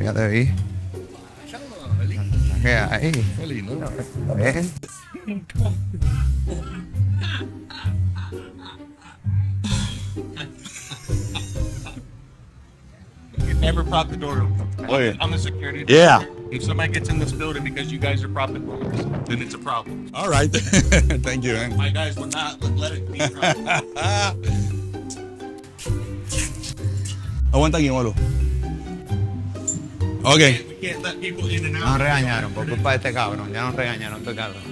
Kaya tayo eh. Kaya eh. Never prop the door open. Oh, I'm the security. Yeah. If somebody gets in this building because you guys are profit doors, then it's a problem. All right. Thank you. Man. My guys will not let it be I want Aguanta aquí, Molo. Ok. Nos regañaron por culpa de este cabrón. Ya nos regañaron este cabrón.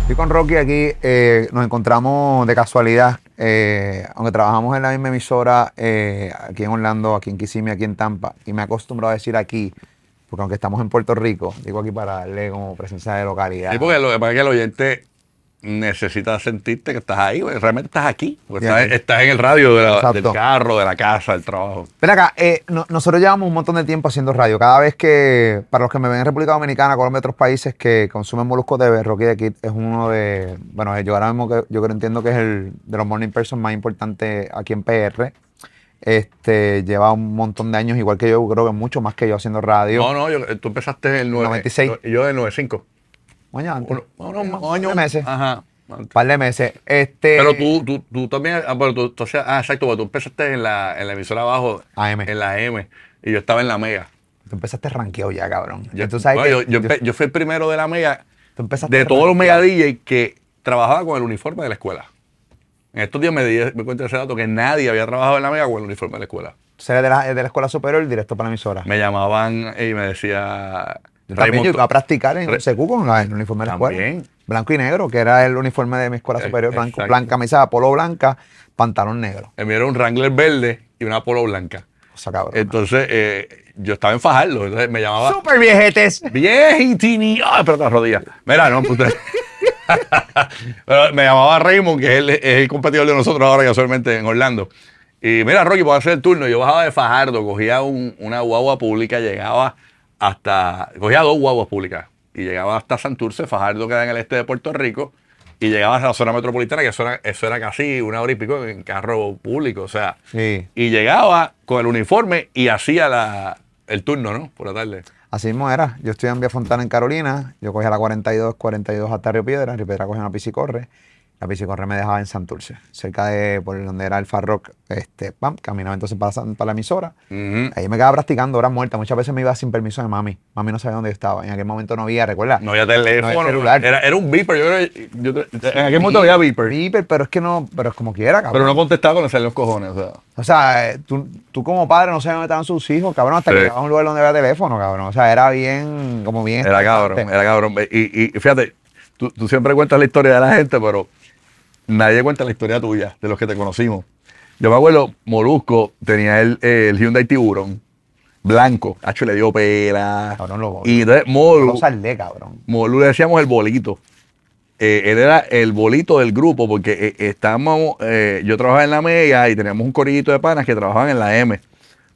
Estoy con Rocky aquí, eh, nos encontramos de casualidad, eh, aunque trabajamos en la misma emisora eh, aquí en Orlando, aquí en Kissimmee, aquí en Tampa, y me he acostumbrado a decir aquí, porque aunque estamos en Puerto Rico, digo aquí para darle como presencia de localidad. Y porque para que el oyente necesitas sentirte que estás ahí, realmente estás aquí, estás, en el radio del carro, de la casa, del trabajo. Ven acá, eh, nosotros llevamos un montón de tiempo haciendo radio. Cada vez que, para los que me ven en República Dominicana, Colombia, y otros países que consumen moluscos de Rocky de Kid es uno de, bueno, yo ahora mismo que, yo creo entiendo que es el de los morning person más importante aquí en PR. Este, lleva un montón de años, igual que yo, creo que mucho más que yo haciendo radio. No, no, tú empezaste en el 96. Yo en el 95. Un año antes. un meses. Ajá. Un par de meses. Este, pero tú, tú, tú también, ah, ah exacto, porque tú empezaste en la, emisora abajo. AM. En la M. Y yo estaba en la Mega. Tú empezaste ranqueo ya, cabrón. Yo, tú fui el primero de la Mega. de todos los Mega DJ que trabajaba con el uniforme de la escuela. En estos días me di me cuenta ese dato que nadie había trabajado en la Mega con el uniforme de la escuela. Se eres de la, de la escuela superior directo para la emisora. Me llamaban y me decía también yo iba a practicar en Re CQ con el uniforme de la escuela. Blanco y negro, que era el uniforme de mi escuela eh, superior. blanca camisa, polo blanca, pantalón negro. El era un Wrangler verde y una polo blanca. O sea, cabrón, entonces, eh, yo estaba en Fajardo. Entonces me llamaba. ¡Súper viejetes! viejitini ¡Ay, pero las rodillas! Mira, no, pues, me llamaba Raymond, que es el, es competidor de nosotros ahora, casualmente, en Orlando. Y mira, Rocky, a hacer el turno. Yo bajaba de Fajardo, cogía una guagua pública, llegaba hasta, cogía dos guaguas públicas y llegaba hasta Santurce, Fajardo queda en el este de Puerto Rico, y llegaba a la zona metropolitana, que eso era, casi una hora y pico en carro público, o sea, sí. y llegaba con el uniforme y hacía la, el turno, ¿no? Por la tarde. Así mismo era. Yo estoy en Vía Fontana en Carolina, yo cogía la 42, 42 hasta Río Piedra, Río Piedra cogía una piscicorre la bicicleta me dejaba en Santurce, cerca de por donde era el Farrock, este, pam, caminaba entonces para, la emisora. Ahí me quedaba practicando horas muertas. Muchas veces me iba sin permiso de mami. Mami no sabía dónde estaba. En aquel momento no había, ¿recuerdas? No había teléfono. celular. Era, un beeper. en aquel momento había beeper. Beeper, pero es que no, pero es como quiera, cabrón. Pero no contestaba con salían los cojones, o sea. O sea, eh, tú, tú, como padre no sabes dónde estaban sus hijos, cabrón, hasta que llegaba a un lugar donde había teléfono, cabrón. O sea, era bien, como bien. Era cabrón, era cabrón. Y, y fíjate, tú, tú siempre cuentas la historia de la gente, pero nadie cuenta la historia tuya, de los que te conocimos. Yo mi abuelo, Molusco tenía el, Hyundai Tiburón blanco. Hacho le dio pera. Cabrón, lo Y entonces Molu. No cabrón. Molu le decíamos el bolito. Eh, él era el bolito del grupo porque eh, estábamos. Eh, yo trabajaba en la Mega y teníamos un corillito de panas que trabajaban en la M.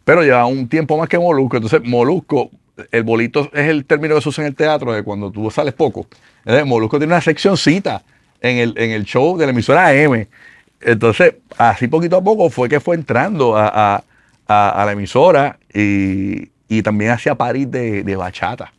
Pero llevaba un tiempo más que Molusco. Entonces, Molusco, el bolito es el término que se usa en el teatro de cuando tú sales poco. Entonces, Molusco tiene una seccioncita en el, show de la emisora M. Entonces, así poquito a poco fue que fue entrando a, la emisora y, también hacía parís de, bachata.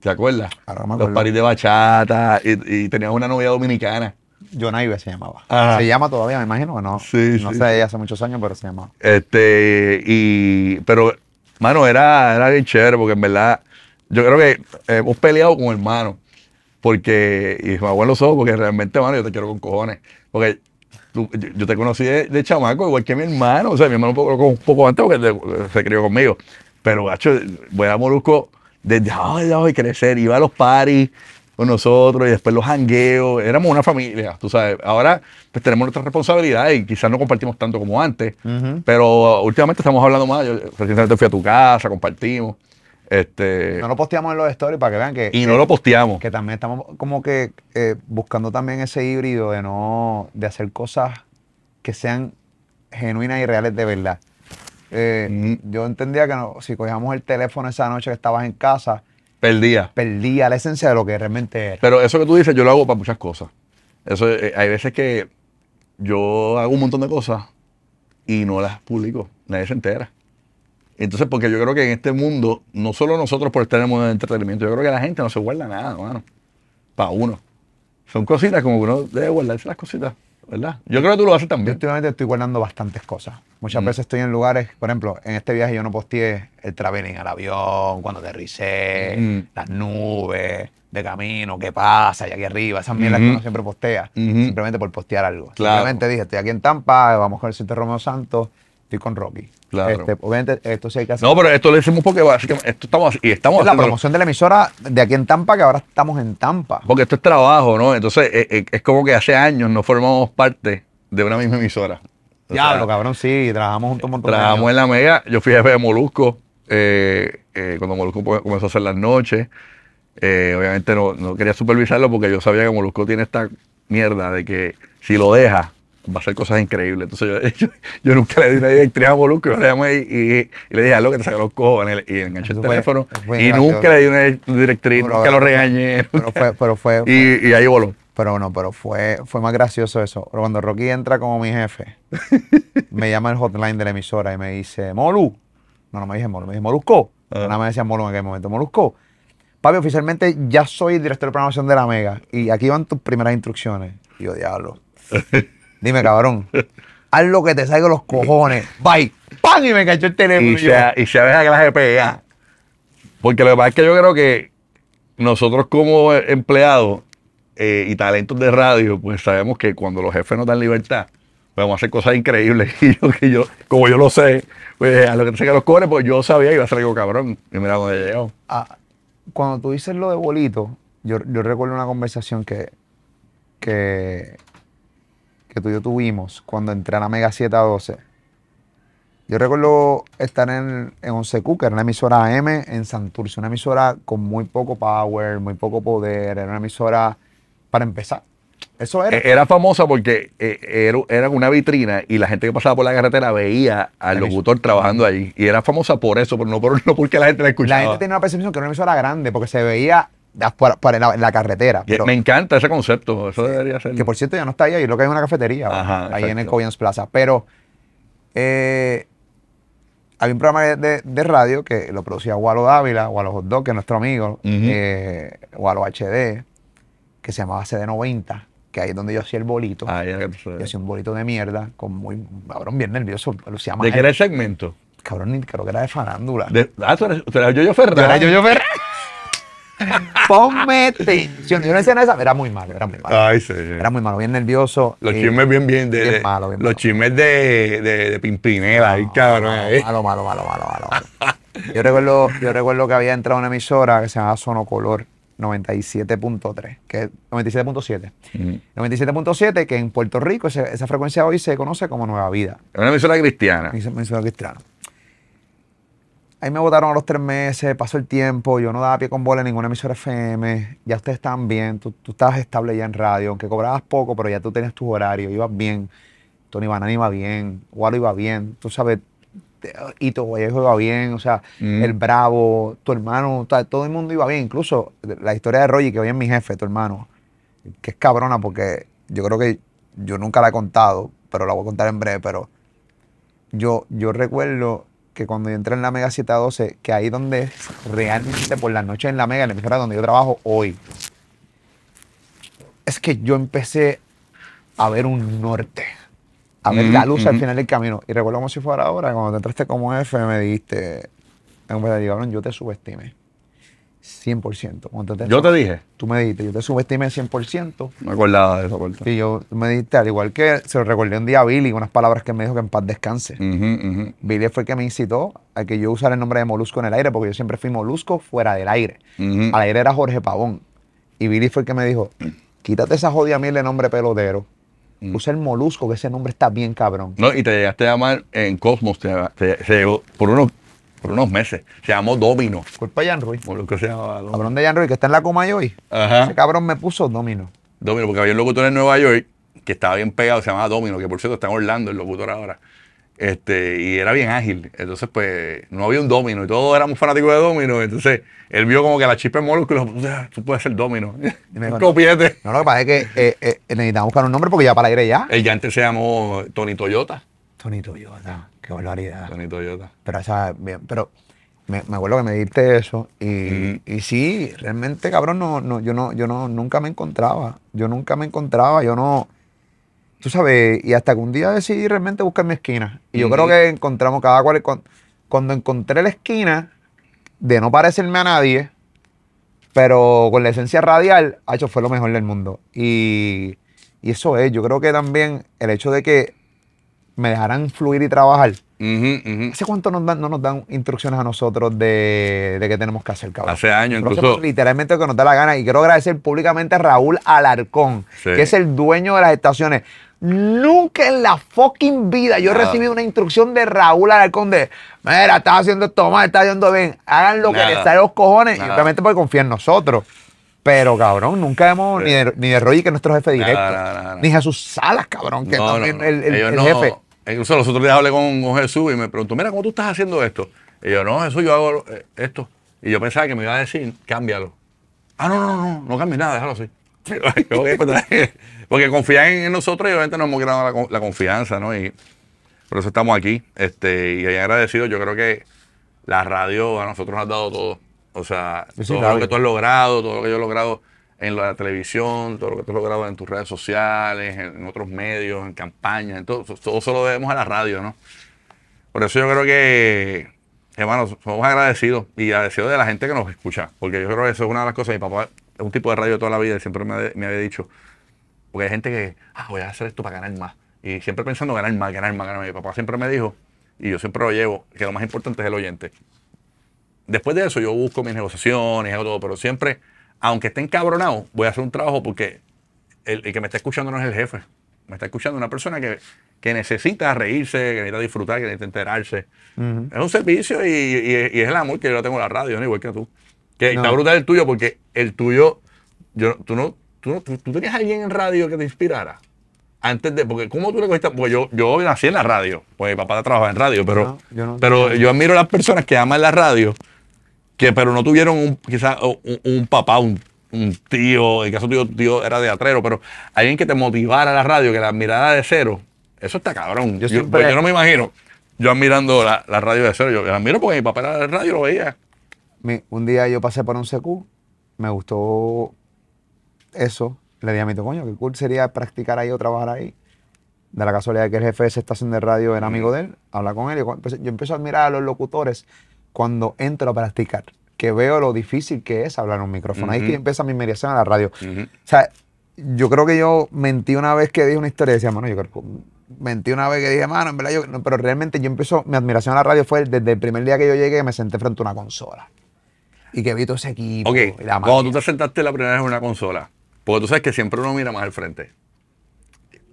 ¿Te acuerdas? Ah, Los parís de bachata y, tenía una novia dominicana. John se llamaba. Se llama todavía, me imagino o no. Sí, no sé, hace muchos años, pero se llamaba. Este, y, pero, mano, era, era bien chévere porque en verdad, yo creo que hemos peleado con hermanos porque, y me hago los ojos, porque realmente, mano, yo te quiero con cojones. Porque yo, te conocí de, chamaco, igual que mi hermano, o sea, mi hermano un poco, antes porque se crió conmigo. Pero, gacho, voy a Molusco desde ay, ay, crecer, iba a los paris con nosotros y después los hangueos, éramos una familia, tú sabes. Ahora pues, tenemos nuestras responsabilidades y quizás no compartimos tanto como antes, pero últimamente estamos hablando más. Yo recientemente fui a tu casa, compartimos. Este, no lo posteamos en los stories para que vean que. Y no lo posteamos. Que también estamos como que eh, buscando también ese híbrido de no. de hacer cosas que sean genuinas y reales de verdad. Eh, mm. Yo entendía que si cogíamos el teléfono esa noche que estabas en casa. Perdía. Perdía la esencia de lo que realmente era. Pero eso que tú dices, yo lo hago para muchas cosas. Eso, eh, hay veces que yo hago un montón de cosas y no las publico. Nadie se entera. Entonces, porque yo creo que en este mundo, no solo nosotros por estar en el mundo del entretenimiento, yo creo que la gente no se guarda nada, hermano, Para uno. Son cositas como que uno debe guardarse las cositas, ¿verdad? Yo creo que tú lo haces también. Yo últimamente estoy guardando bastantes cosas. Muchas mm. veces estoy en lugares, por ejemplo, en este viaje yo no posteé el traveling al avión, cuando aterricé, mm. las nubes, de camino, qué pasa, y aquí arriba, esas mierdas que uno siempre postea, simplemente por postear algo. Claro. Simplemente dije, estoy aquí en Tampa, vamos con el sitio Romeo Santos, estoy con Rocky. Claro. Este, obviamente, esto sí hay que hacer. No, pero esto lo hicimos porque estamos y estamos es la promoción de la emisora de aquí en Tampa, que ahora estamos en Tampa. Porque esto es trabajo, ¿no? Entonces, eh, eh, es, como que hace años no formamos parte de una misma emisora. Diablo, cabrón, sí, trabajamos juntos un montón Trabajamos en la Mega, yo fui jefe de Molusco, eh, cuando Molusco comenzó a hacer las noches. obviamente no, no quería supervisarlo porque yo sabía que Molusco tiene esta mierda de que si lo deja, va a ser cosas increíbles. Entonces yo, nunca le di una directriz a Molusco, yo le llamé y, le dije, algo que te saca los cojones, y enganché el teléfono. y nunca le di una directriz, que lo regañé. Pero fue, pero fue, y, ahí voló. Pero no, pero fue, fue más gracioso eso. cuando Rocky entra como mi jefe, me llama el hotline de la emisora y me dice, Molu. No, no me dije Molu, me dije Molusco. Ah. Nada más decía Molu en aquel momento, Molusco. Papi, oficialmente ya soy el director de programación de la Mega y aquí van tus primeras instrucciones. Y yo, diablo. Dime, cabrón. haz lo que te salga los cojones. Bye. ¡Pam! Y me cachó el teléfono. Y, se ha dejado que la GPA. Porque lo que pasa es que yo creo que nosotros como empleados eh, y talentos de radio, pues sabemos que cuando los jefes nos dan libertad, pues vamos a hacer cosas increíbles. Y yo, que yo como yo lo sé, pues a lo que te salga los cojones, pues yo sabía que iba a salir algo cabrón. Y mira dónde llegó. Ah, cuando tú dices lo de bolito, yo, yo recuerdo una conversación que, que que tú y yo tuvimos cuando entré a la Mega 7 a 12. Yo recuerdo estar en, en 11Q, que era una emisora AM en Santurce, una emisora con muy poco power, muy poco poder, era una emisora para empezar. Eso era. E, era famosa porque eh, era una vitrina y la gente que pasaba por la carretera veía al locutor trabajando ahí. Y era famosa por eso, pero no, por, no porque la gente la escuchaba. La gente tenía una percepción que era una emisora grande porque se veía para, para en, la, carretera. Pero, me encanta ese concepto, eso debería ser. Que por cierto ya no está ahí, es lo que hay una cafetería, ahí en el Coyens Plaza. Pero eh, había un programa de, radio que lo producía Walo Dávila, Walo Hot Dog, que es nuestro amigo, uh eh, Walo HD, que se llamaba CD90, que ahí es donde yo hacía el bolito. Ah, ya yo hacía un bolito de mierda, con muy, cabrón, bien nervioso. Lo ¿De qué era el segmento? Cabrón, creo que era de farándula. ah, tú eres, tú eres Yo era Yoyo Ponme Yo no decía nada, era muy malo, era muy malo. Era muy malo, bien nervioso. Los chismes bien, bien. De, Los de, de, Pimpinela, cabrón. Eh. Malo, malo, malo, malo, malo, yo, recuerdo, yo recuerdo que había entrado una emisora que se llamaba Sonocolor 97.3, que 97.7. 97.7, mm. que en Puerto Rico esa, frecuencia hoy se conoce como Nueva Vida. Es una emisora cristiana. Una emisora cristiana. Ahí me votaron a los tres meses, pasó el tiempo, yo no daba pie con bola en ninguna emisora FM, ya ustedes estaban bien, tú, tú estabas estable ya en radio, aunque cobrabas poco, pero ya tú tenías tus horarios, ibas bien, Tony Banani iba bien, Walo iba bien, tú sabes, Ito Vallejo iba bien, o sea, mm. el Bravo, tu hermano, todo el mundo iba bien, incluso la historia de Roger, que hoy es mi jefe, tu hermano, que es cabrona porque yo creo que yo nunca la he contado, pero la voy a contar en breve, pero yo, yo recuerdo que cuando yo entré en la Mega 712, que ahí donde realmente por la noche en la Mega, en la emisora donde yo trabajo hoy, es que yo empecé a ver un norte, a ver mm, la luz al mm. final del camino. Y recuerdo como si fuera ahora, cuando te entraste como F, me dijiste, en verdad, yo te subestimé. 100%. yo te dije. Tú me dijiste, yo te subestimé 100%. Me acordaba de eso. Y yo me dijiste, al igual que se lo recordé un día a Billy, unas palabras que me dijo que en paz descanse. Billy fue el que me incitó a que yo usara el nombre de Molusco en el aire, porque yo siempre fui Molusco fuera del aire. Al aire era Jorge Pavón. Y Billy fue el que me dijo, quítate esa jodida mil de nombre pelotero. Mm. Usa el Molusco, que ese nombre está bien cabrón. No, y te llegaste a llamar en Cosmos, te, te, por unos por unos meses. Se llamó Domino. Culpa de Jan Roy. Por lo que se llama, Domino. Cabrón de Jan Roy, que está en la coma hoy. Ajá. Ese cabrón me puso Domino. Domino, porque había un locutor en Nueva York que estaba bien pegado, se llamaba Domino, que por cierto está en Orlando, el locutor ahora. Este, y era bien ágil. Entonces, pues, no había un domino y todos éramos fanáticos de domino. Entonces, él vio como que la chispa es Molusco pues, tú puedes ser domino. Dijo, No, no, lo que pasa es que eh, eh, necesitamos buscar un nombre porque ya para ir ya. El ya antes se llamó Tony Toyota. Tony Toyota. Qué barbaridad. Toyota. Pero, o bien, pero me, acuerdo que me diste eso y, sí, realmente, cabrón, no, no, yo no, yo no, nunca me encontraba. Yo nunca me encontraba, yo no. Tú sabes, y hasta que un día decidí realmente buscar mi esquina. Y yo creo que encontramos cada cual. Cuando encontré la esquina de no parecerme a nadie, pero con la esencia radial, hecho fue lo mejor del mundo. Y, y eso es, yo creo que también el hecho de que me dejarán fluir y trabajar. ¿Hace cuánto no nos dan instrucciones a nosotros de, qué tenemos que hacer, cabrón? Hace años, incluso. Literalmente lo que nos da la gana. Y quiero agradecer públicamente a Raúl Alarcón, que es el dueño de las estaciones. Nunca en la fucking vida yo he recibido una instrucción de Raúl Alarcón de, mira, estás haciendo esto mal, estás yendo bien, hagan lo que les sale los cojones, y obviamente porque confía en nosotros. Pero, cabrón, nunca hemos ni de, ni de Roy, que es nuestro jefe directo, ni Jesús Salas, cabrón, que también el, jefe. Incluso los otros días hablé con, Jesús y me preguntó, mira, ¿cómo tú estás haciendo esto? Y yo, no, Jesús, yo hago eh, esto. Y yo pensaba que me iba a decir, cámbialo. Ah, no, no, no, no cambies nada, déjalo así. Pues, porque confían en nosotros y obviamente nos hemos ganado la, confianza, ¿no? Y por eso estamos aquí. Este, y agradecido, yo creo que la radio a nosotros nos ha dado todo. O sea, todo lo que tú has logrado, todo lo que yo he logrado en la televisión, todo lo que tú has logrado en tus redes sociales, en, otros medios, en campañas, todo, eso lo debemos a la radio, ¿no? Por eso yo creo que, hermano, somos agradecidos y agradecidos de la gente que nos escucha, porque yo creo que eso es una de las cosas. Mi papá es un tipo de radio toda la vida y siempre me, me había dicho, porque hay gente que, ah, voy a hacer esto para ganar más. Y siempre pensando ganar más, ganar más, ganar más. Mi papá siempre me dijo, y yo siempre lo llevo, que lo más importante es el oyente después de eso yo busco mis negociaciones, hago todo, pero siempre, aunque esté encabronado, voy a hacer un trabajo porque el, que me está escuchando no es el jefe. Me está escuchando una persona que, que necesita reírse, que necesita disfrutar, que necesita enterarse. Es un servicio y, es el amor que yo tengo a la radio, igual que tú. Que está brutal el tuyo porque el tuyo, yo, tú no, tú, tú, tenías a alguien en radio que te inspirara antes de, porque ¿cómo tú le cogiste? Pues yo, yo nací en la radio, pues mi papá trabajaba en radio, pero, pero yo, admiro a las personas que aman la radio pero no tuvieron un, quizás un, papá, un, tío, en caso tío tío era de atrero, pero alguien que te motivara a la radio, que la mirada de cero, eso está cabrón. Yo, pues, no me imagino, yo admirando la, radio de cero, yo la admiro porque mi papá era de radio, lo veía. un día yo pasé por un CQ, me gustó eso, le di a mi coño, qué cool sería practicar ahí o trabajar ahí de la casualidad que el jefe de esa estación de radio era amigo de él, habla con él. Y yo empiezo a admirar a los locutores cuando entro a practicar, que veo lo difícil que es hablar en un micrófono. Ahí que empieza mi inmediación a la radio. O sea, yo creo que yo mentí una vez que dije una historia y decía, mano, yo creo que mentí una vez que dije, mano, en verdad, yo, pero realmente yo empezó, mi admiración a la radio fue desde el primer día que yo llegué me senté frente a una consola y que vi todo ese equipo. Ok, cuando tú te sentaste la primera vez en una consola, porque tú sabes que siempre uno mira más al frente,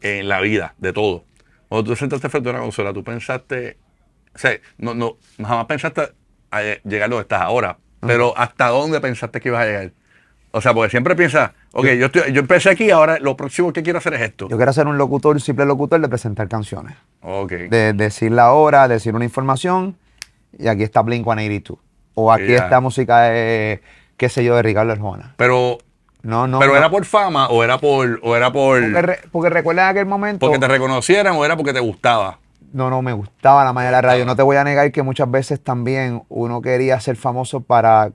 en la vida, de todo. Cuando tú te sentaste frente a una consola, tú pensaste, o sea, no, no, jamás pensaste a llegar donde estás ahora. Pero ¿hasta dónde pensaste que ibas a llegar? O sea, porque siempre piensas, ok, yo, estoy, yo empecé aquí, ahora lo próximo que quiero hacer es esto. Yo quiero ser un locutor, un simple locutor de presentar canciones. Ok. De decir la hora, decir una información, y aquí está Blink 182. O aquí está música de, qué sé yo, de Ricardo Arjona. Pero no, no. Pero era por fama o era por. O era por porque, porque recuerda aquel momento. Porque te reconocieran o era porque te gustaba no, no, me gustaba la manera de radio. No te voy a negar que muchas veces también uno quería ser famoso para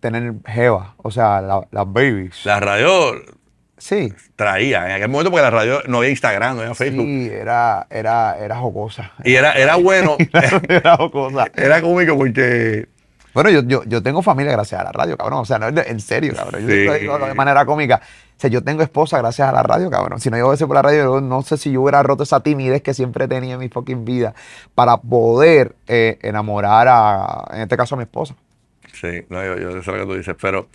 tener jeva, o sea, las babies. La radio sí, traía, en aquel momento porque la radio no había Instagram, no había Facebook. sí, era, era, era jocosa. Y era, era bueno, Era jocosa. era cómico porque bueno, yo, yo, yo, tengo familia gracias a la radio, cabrón. O sea, en serio, cabrón. Yo lo digo de manera cómica. O sea, yo tengo esposa gracias a la radio, cabrón. Si no a veces por la radio, no sé si yo hubiera roto esa timidez que siempre tenía en mi fucking vida para poder eh, enamorar a, en este caso, a mi esposa. Sí, no, yo, yo sé lo que tú dices, pero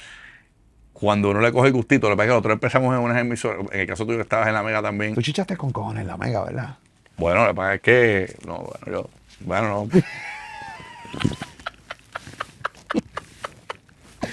cuando uno le coge el gustito, lo que pasa es que nosotros empezamos en unas emisoras, en el caso tuyo que estabas en la Mega también. Tú chichaste con cojones en la Mega, ¿verdad? Bueno, lo que pasa es que, no, bueno, yo, bueno, no.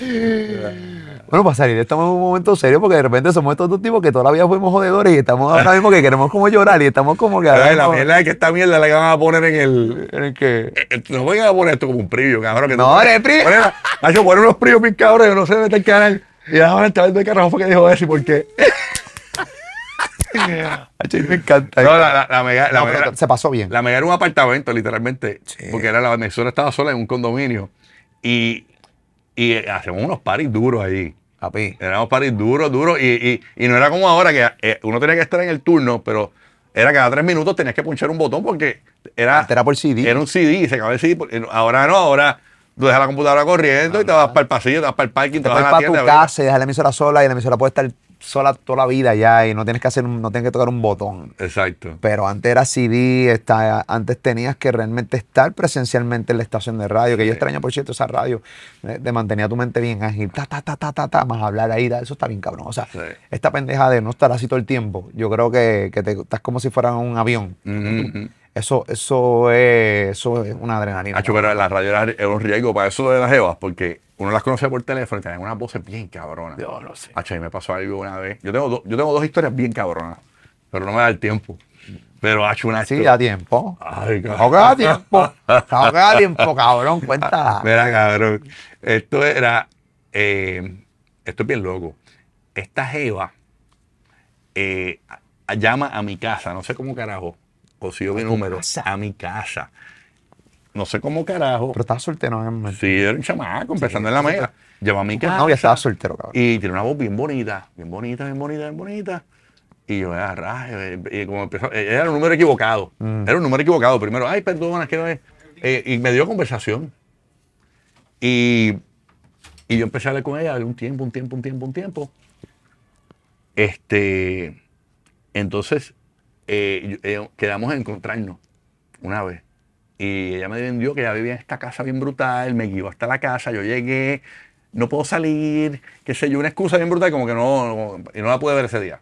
Bueno, para salir estamos en un momento serio porque de repente somos estos dos tipos que todavía fuimos jodedores y estamos ahora mismo que queremos como llorar y estamos como que... la mierda es que esta mierda la que van a poner en el... En eh, eh, no voy a poner esto como un privio, cabrón. Que no, eres A Nacho, poner unos privios, bien cabrón, yo no sé de qué el canal. Y ahora esta vez de carajo porque que dijo eso y por qué. me encanta. No, la, mega, se pasó bien. La mega era un apartamento, literalmente. Porque era la Venezuela estaba sola en un condominio. Y y eh, hacemos unos paris duros ahí. Papi. Éramos paris duros, duros. Y, y, y, no era como ahora que eh, uno tenía que estar en el turno, pero era cada tres minutos tenías que punchar un botón porque era. era por CD. Era un CD y se acaba el CD. Ahora no, ahora tú dejas la computadora corriendo y te vas para el pasillo, te vas para el parking, te, te vas a la tienda. Tu casa, y dejas la emisora sola y la emisora puede estar sola toda la vida ya y no tienes que hacer no tienes que tocar un botón. Exacto. Pero antes era CD, está, antes tenías que realmente estar presencialmente en la estación de radio, que yo extraño por cierto esa radio, te mantenía tu mente bien ágil, ta ta ta ta ta, ta más hablar ahí, eso está bien cabrón. O sea, esta pendeja de no estar así todo el tiempo, yo creo que, que estás como si fuera un avión. Eso, eso, es, eso es una adrenalina. Hacho, pero la radio era un riesgo para eso de las evas, porque uno las conoce por teléfono y tenían unas voces bien cabronas. Yo no sé. Hacho, a me pasó algo una vez. Yo tengo, yo tengo dos historias bien cabronas, pero no me da el tiempo. Pero ha hecho una. Sí, da tiempo. Ay, cabrón. Que da tiempo. que da tiempo, cabrón. Cuenta. Mira, cabrón. Esto era. Eh, esto es bien loco. Esta Jeva eh, llama a mi casa, no sé cómo carajo mi número a mi casa. No sé cómo carajo. Pero estaba soltero en Sí, era un chamaco, empezando en la mesa llevaba a mi casa. No, ya estaba soltero, cabrón. Y tiene una voz bien bonita, bien bonita, bien bonita, bien bonita. Y yo, ah, raje, y eh, eh, eh, era un número equivocado. Mm. Era un número equivocado. Primero, ay, perdón que no es. y me dio conversación. Y, y yo empecé a hablar con ella un tiempo, un tiempo, un tiempo, un tiempo. Este, entonces, eh, eh, quedamos a encontrarnos una vez. Y ella me vendió que ya vivía en esta casa bien brutal, me guió hasta la casa, yo llegué, no puedo salir, qué sé yo, una excusa bien brutal, como que no, la pude ver ese día.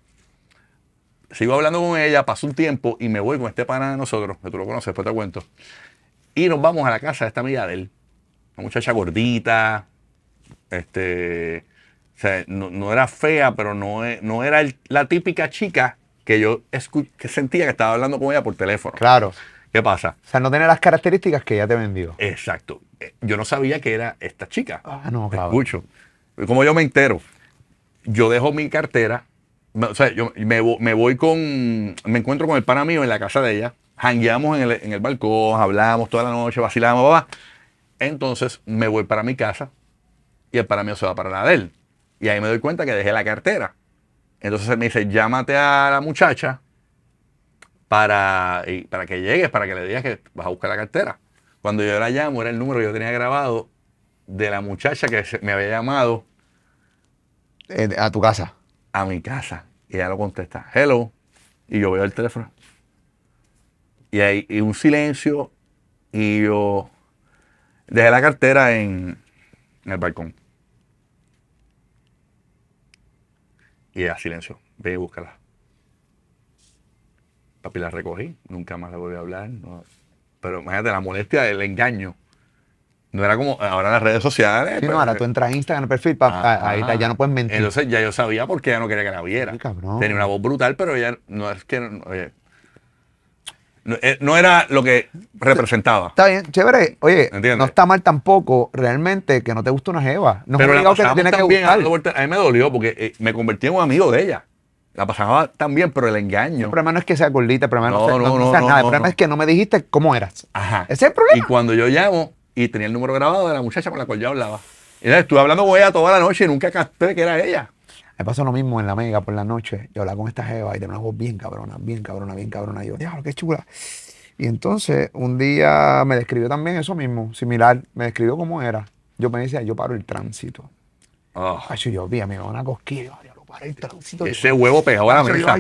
Sigo hablando con ella, pasó un tiempo y me voy con este pana de nosotros, que tú lo conoces, después te cuento. Y nos vamos a la casa de esta amiga de él, una muchacha gordita, este, no, era fea, pero no, e, era la típica chica que yo que sentía que estaba hablando con ella por teléfono. Claro. ¿Qué pasa? O sea, no tiene las características que ella te vendió. Exacto. Eh, yo no sabía que era esta chica. Ah, no, claro. Escucho. Como yo me entero, yo dejo mi cartera, o sea, yo me, voy con, me encuentro con el pana mío en la casa de ella, jangueamos en el, en el balcón, hablamos toda la noche, vacilamos, babá. Entonces me voy para mi casa y el pana mío se va para la de él. Y ahí me doy cuenta que dejé la cartera. Entonces me dice, llámate a la muchacha para, para que llegues, para que le digas que vas a buscar la cartera. Cuando yo la llamo, era el número que yo tenía grabado de la muchacha que me había llamado. Eh, a tu casa. A mi casa. Y ella lo contesta, hello. Y yo veo el teléfono. Y hay un silencio. Y yo dejé la cartera en el balcón. Y era silencio. Ve y búscala. Papi la recogí, nunca más la volví a hablar. Pero imagínate la molestia del engaño. No era como ahora las redes sociales. Sí, pero, no, pues, ahora tú entras a Instagram, el perfil, ahí ya no puedes mentir. Entonces ya yo sabía porque ella no quería que la viera. Tenía una voz brutal, pero ella no es que. Eh, no era lo que representaba. Está bien, chévere. Oye, no está mal tampoco realmente que no te guste una jeva. No Pero la que tiene que A, mí me dolió porque eh, me convertí en un amigo de ella. La pasaba tan bien, pero el engaño. El problema no es que sea gordita, el problema no, no, no, nada. El problema es que no me dijiste cómo eras. Ajá. Ese es el problema. Y cuando yo llamo y tenía el número grabado de la muchacha con la cual yo hablaba, estuve hablando con ella toda la noche y nunca capté que era ella. Me pasó lo mismo en la mega por la noche. Yo hablaba con esta jeva y tenía una voz bien cabrona, bien cabrona, bien cabrona. Y yo, diablo, qué chula. Y entonces un día me describió también eso mismo, similar. Me describió cómo era. Yo me decía, yo paro el tránsito. Oh. Ay, yo, vi, me una cosquilla el tránsito Ese huevo pegado a la mesa.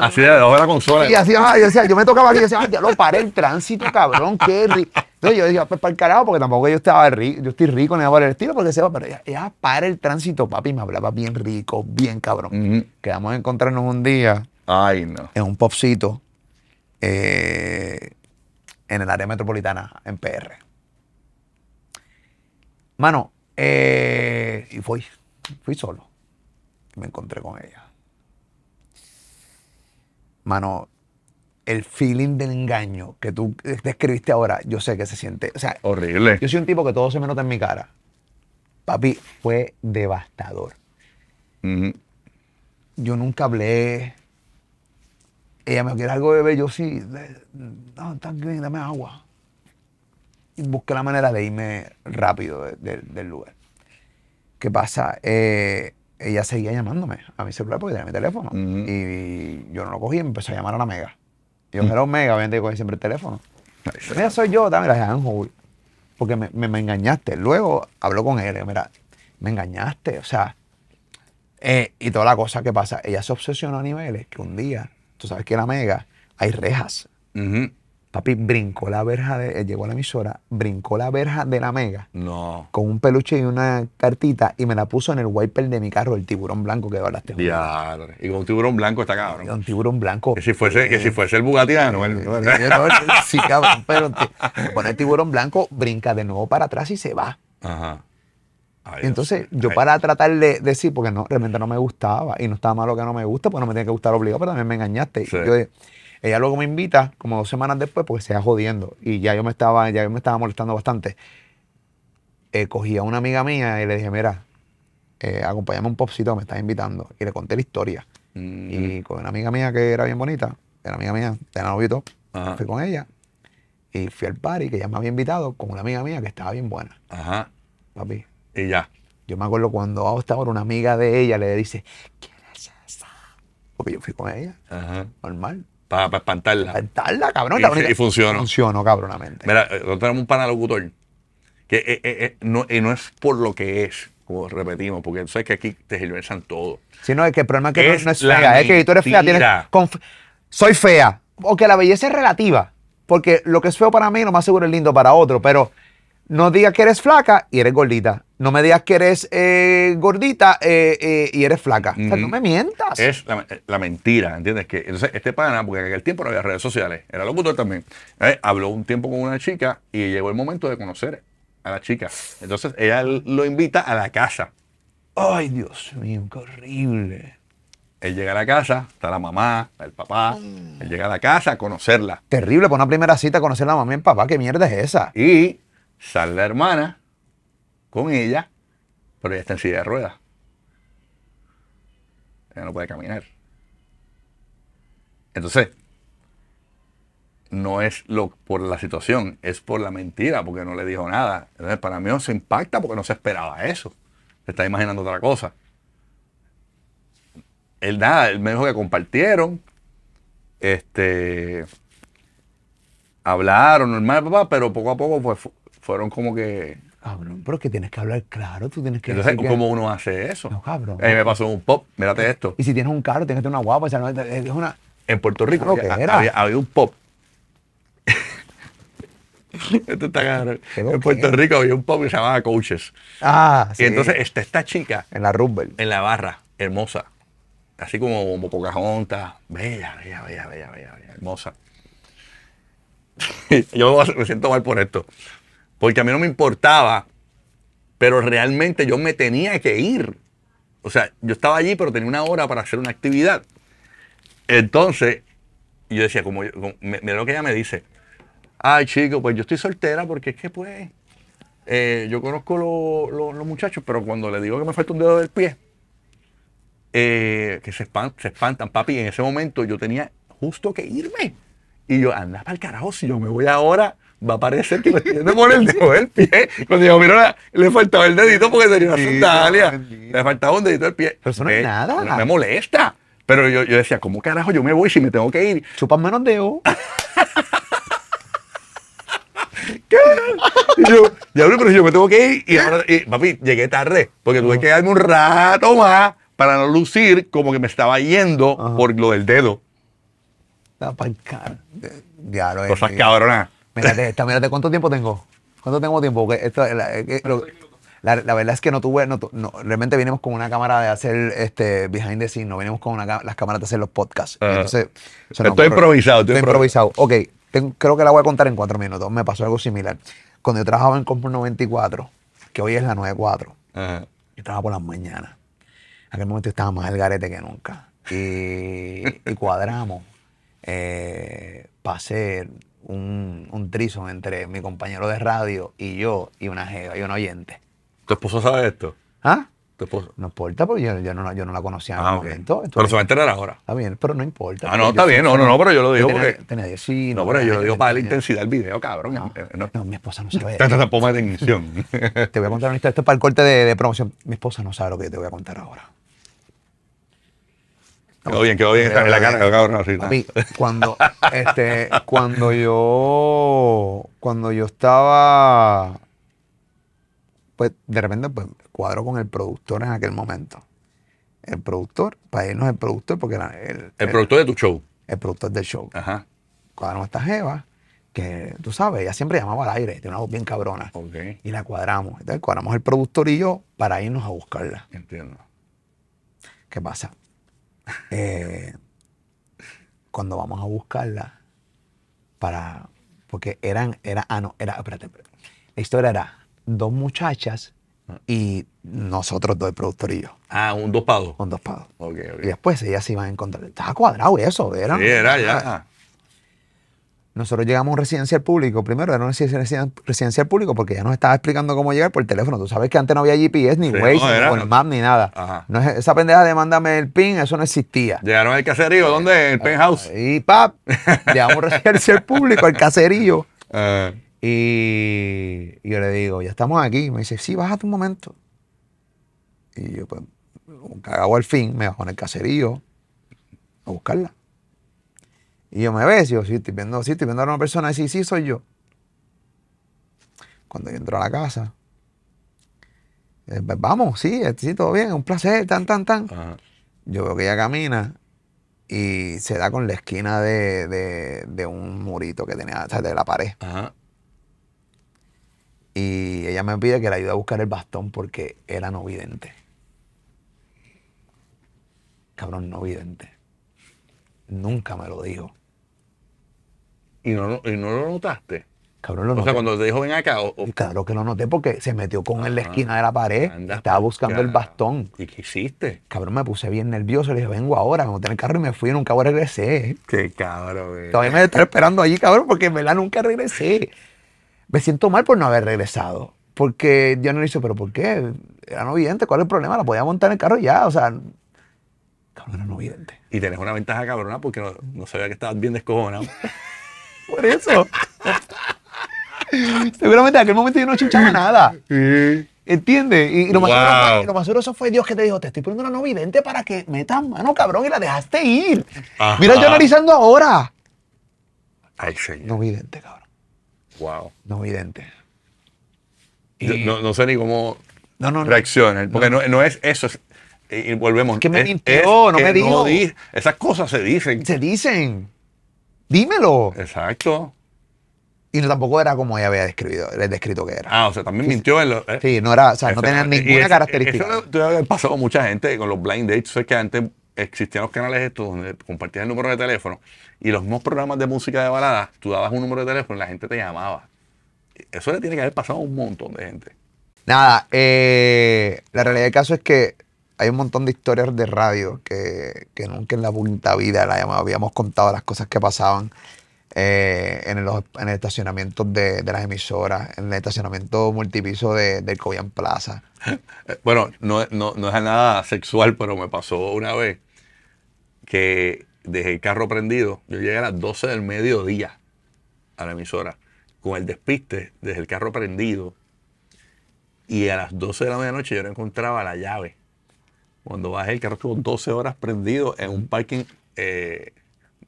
así de abajo de la consola. Y así, yo, decía, yo me tocaba aquí y decía, lo paré el tránsito, cabrón, qué rico. yo decía, pues para el carajo, porque tampoco yo estaba rico, yo estoy rico, en el por el estilo, porque se va, pero ya para el tránsito, papi, me hablaba bien rico, bien cabrón. Quedamos a encontrarnos un día. En un popcito. Eh, en el área metropolitana, en PR. Mano, eh, y fui, fui solo me encontré con ella. Mano, el feeling del engaño que tú describiste ahora, yo sé que se siente. O sea, horrible. Yo soy un tipo que todo se me nota en mi cara. Papi, fue devastador. Yo nunca hablé. Ella me quiere algo de beber, yo sí. No, bien, dame agua. Y busqué la manera de irme rápido del lugar. ¿Qué pasa? Eh, ella seguía llamándome a mi celular porque tenía mi teléfono. y, yo no lo cogí y me empezó a llamar a la mega. Yo, era mega, obviamente cogí siempre el teléfono. Mira, soy yo, también la Porque me, me, engañaste. Luego habló con él, mira, me engañaste, o sea. Eh, y toda la cosa que pasa. Ella se obsesionó a niveles que un día, tú sabes que en la mega hay rejas. Papi brincó la verja, de, eh, llegó a la emisora, brincó la verja de la mega. No. Con un peluche y una cartita y me la puso en el wiper de mi carro, el tiburón blanco que hablaste. Claro, Y con un tiburón blanco está cabrón. Un tiburón blanco. Que si fuese, que si fuese el Bugatti de Anuel. sí, cabrón, pero el tiburón blanco, brinca de nuevo para atrás y se va. Ajá. entonces, yo para tratar de decir, porque no, realmente no me gustaba y no estaba malo que no me gusta, pues no me tiene que gustar obligado, pero también me engañaste. Y yo ella luego me invita, como dos semanas después, porque se iba jodiendo. Y ya yo me estaba, ya me estaba molestando bastante. Eh, cogí a una amiga mía y le dije, mira, eh, acompáñame un popcito, me estás invitando. Y le conté la historia. Mm-hmm. Y con una amiga mía que era bien bonita, era amiga mía, tenía novito, fui con ella. Y fui al party que ella me había invitado con una amiga mía que estaba bien buena. Ajá. Papi. Y ya. Yo me acuerdo cuando a esta una amiga de ella le dice, ¿quién es esa? Porque yo fui con ella. Ajá. Normal. Para espantarla. espantarla, cabrón. Y, funciona funcionó. cabronamente. Mira, nosotros tenemos un panalocutor que eh, eh, eh, no, y no es por lo que es, como repetimos, porque tú sabes que aquí te generalizan todo. Sí, no, es que el problema es que tú no, es fea, es que tú eres fea, tienes... Soy fea. que la belleza es relativa. Porque lo que es feo para mí, lo más seguro es lindo para otro, pero... No digas que eres flaca y eres gordita. No me digas que eres eh, gordita eh, eh, y eres flaca. O sea, no me mientas. Es la, mentira, ¿entiendes? Que, entonces, este pana, porque en aquel tiempo no había redes sociales, era locutor también, habló un tiempo con una chica y llegó el momento de conocer a la chica. Entonces, ella lo invita a la casa. ¡Ay, Dios mío, qué horrible! Él llega a la casa, está la mamá, está el papá. Mm. Él llega a la casa a conocerla. Terrible, por una primera cita conocer a la mamá y el papá, ¿qué mierda es esa? Y Sale la hermana con ella, pero ella está en silla de ruedas. Ella no puede caminar. Entonces, no es lo, por la situación, es por la mentira, porque no le dijo nada. Entonces, para mí no se impacta porque no se esperaba eso. Se está imaginando otra cosa. Él nada, él me dijo que compartieron, este, hablaron normal, papá, pero poco a poco fue fueron como que. Cabrón, pero es que tienes que hablar claro, tú tienes que. Entonces, ¿cómo uno hace eso? No, cabrón. Ahí me pasó un pop, mírate esto. Y si tienes un carro, tienes que tener una guapa, o sea, no, es una. En Puerto Rico Había, había, un pop. esto está cabrón. En Puerto Rico había un pop que se llamaba Coaches. Ah, sí. Y entonces está esta chica. En la Rumble. En la barra, hermosa. Así como, como Pocahontas, bella, bella, bella, bella, bella, bella hermosa. Yo me siento mal por esto porque a mí no me importaba, pero realmente yo me tenía que ir. O sea, yo estaba allí, pero tenía una hora para hacer una actividad. Entonces, yo decía, como, yo, mira lo que ella me dice, ay chico, pues yo estoy soltera porque es que pues, eh, yo conozco los muchachos, pero cuando le digo que me falta un dedo del pie, eh, que se espantan, se espantan, papi, en ese momento yo tenía justo que irme. Y yo, anda para el carajo, si yo me voy ahora, va a parecer que me estoy por el dedo del pie. Cuando yo mira, le faltaba el dedito porque tenía una sandalia. Le faltaba un dedito del pie. Pero eso no es eh, nada. No me molesta. Pero yo, yo decía, ¿cómo carajo yo me voy si me tengo que ir? Chupan menos dedos. ¿Qué? Y yo, ya pero yo me tengo que ir. Y ahora, y, papi, llegué tarde porque tuve que darme un rato más para no lucir como que me estaba yendo por lo del dedo. La Diablo. Cosas cabronas. Mírate esta, cuánto tiempo tengo. ¿Cuánto tengo tiempo? Porque eh, la, verdad es que no tuve, no, realmente vinimos con una cámara de hacer este behind the scenes, no venimos con las cámaras de hacer los podcasts. Ah. Entonces, estoy improvisado. Estoy improvisado. Ok, creo que la voy a contar en cuatro minutos. Me pasó algo similar. Cuando yo trabajaba en Compro 94, que hoy es la 94, uh yo trabajaba por las mañanas. En aquel momento estaba más el garete que nunca. Y, cuadramos eh, para un, un trison entre mi compañero de radio y yo y una jeva y un oyente. ¿Tu esposo sabe esto? ¿Ah? ¿Tu esposo? No importa, porque yo, no, la conocía en ah, momento. pero se va a enterar ahora. Está bien, pero no importa. Ah, no, está bien, no, no, no, pero yo lo digo porque. Tenía sí. no, pero yo lo digo para la intensidad del video, cabrón. No, mi esposa no sabe. Tanta poma de atención. te voy a contar una historia, esto es para el corte de, de promoción. Mi esposa no sabe lo que yo te voy a contar ahora. Quedó bien, quedó bien. la cara, cabrón. cuando, este, cuando yo. Cuando yo estaba. Pues de repente, pues cuadro con el productor en aquel momento. El productor, para irnos el productor, porque era el. El, productor de tu show. El productor del show. Ajá. Cuadramos esta Jeva, que tú sabes, ella siempre llamaba al aire, tiene una voz bien cabrona. Y la cuadramos. Entonces, cuadramos el productor y yo para irnos a buscarla. Entiendo. ¿Qué pasa? Eh, cuando vamos a buscarla, para, porque eran, era, ah, no, era, espérate, espérate. La historia era dos muchachas ah. y nosotros dos, el productor y yo. Ah, un dos pados. Un dos pados. Okay, Y después ellas se iban a encontrar. Estaba cuadrado eso, era era ya. Ah, nosotros llegamos a un residencial público. Primero era una residencia público porque ya nos estaba explicando cómo llegar por teléfono. Tú sabes que antes no había GPS, ni Waze, ni map, ni nada. esa pendeja de mándame el pin, eso no existía. Llegaron al caserío, ¿dónde? El penthouse. Y pap, llegamos a un residencial público, al caserío. Eh. Y, yo le digo, ya estamos aquí. Me dice, sí, bájate un momento. Y yo, pues, cagado al fin, me bajo en el caserío a buscarla. Y yo me ves, si estoy viendo, sí estoy viendo a una persona, y sí, soy yo. Cuando yo entro a la casa, eh, pues, vamos, sí, sí, todo bien, un placer, tan, tan, tan. Yo veo que ella camina y se da con la esquina de, un murito que tenía, o sea, de la pared. Y ella me pide que la ayude a buscar el bastón porque era no vidente. Cabrón, no vidente. Nunca me lo dijo y no, lo notaste. Cabrón, lo noté. O sea, cuando te dijo ven acá. O, Claro que lo noté porque se metió con en la esquina de la pared. estaba buscando el bastón. ¿Y qué hiciste? Cabrón, me puse bien nervioso. Le dije, vengo ahora, me monté en el carro y me fui. Y nunca regresé. Qué cabrón. Güey. Eh. Todavía me estoy esperando allí, cabrón, porque en verdad nunca regresé. Me siento mal por no haber regresado. Porque yo no le hice, pero ¿por qué? Era no vidente, ¿cuál es el problema? La podía montar en el carro ya, o sea. Cabrón, era no vidente. Y tenés una ventaja cabrona porque no, no sabía que estabas bien descojonado. Por eso. Seguramente en aquel momento yo no chuchaba nada. ¿Entiendes? Y, lo más fue, curioso fue Dios que te dijo, te estoy poniendo una no vidente para que metas mano, cabrón, y la dejaste ir. Mira yo analizando ahora. Ay, No cabrón. Wow. No No, sé ni cómo no, porque no, es eso. y volvemos. Es que me mintió, no me dijo. esas cosas se dicen. Se dicen. Dímelo. Exacto. Y no tampoco era como ella había descrito, descrito que era. Ah, o sea, también mintió. En eh. Sí, no era, o sea, no tenía ninguna característica. Eso pasado con mucha gente con los blind dates. sé que antes existían los canales estos donde compartías el número de teléfono y los mismos programas de música de balada tú dabas un número de teléfono y la gente te llamaba. Eso le tiene que haber pasado a un montón de gente. Nada, eh, la realidad del caso es que hay un montón de historias de radio que, nunca en la punta vida la habíamos contado las cosas que pasaban eh, en, los, en de, de, las emisoras, en el estacionamiento multipiso de, del Cobian Plaza. Bueno, no, es nada sexual, pero me pasó una vez que dejé el carro prendido. Yo llegué a las 12 del mediodía a la emisora con el despiste, desde el carro prendido y a las 12 de la medianoche yo no encontraba la llave cuando bajé, el carro estuvo 12 horas prendido en un parking eh,